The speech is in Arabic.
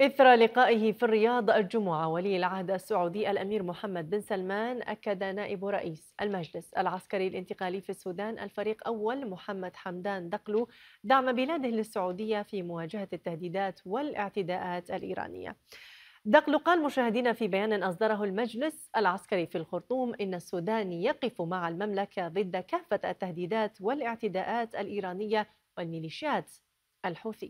إثر لقائه في الرياض الجمعة ولي العهد السعودي الأمير محمد بن سلمان أكد نائب رئيس المجلس العسكري الانتقالي في السودان الفريق أول محمد حمدان دقلو دعم بلاده للسعودية في مواجهة التهديدات والاعتداءات الإيرانية دقلو قال مشاهدين في بيان أصدره المجلس العسكري في الخرطوم إن السودان يقف مع المملكة ضد كافة التهديدات والاعتداءات الإيرانية والميليشيات الحوثية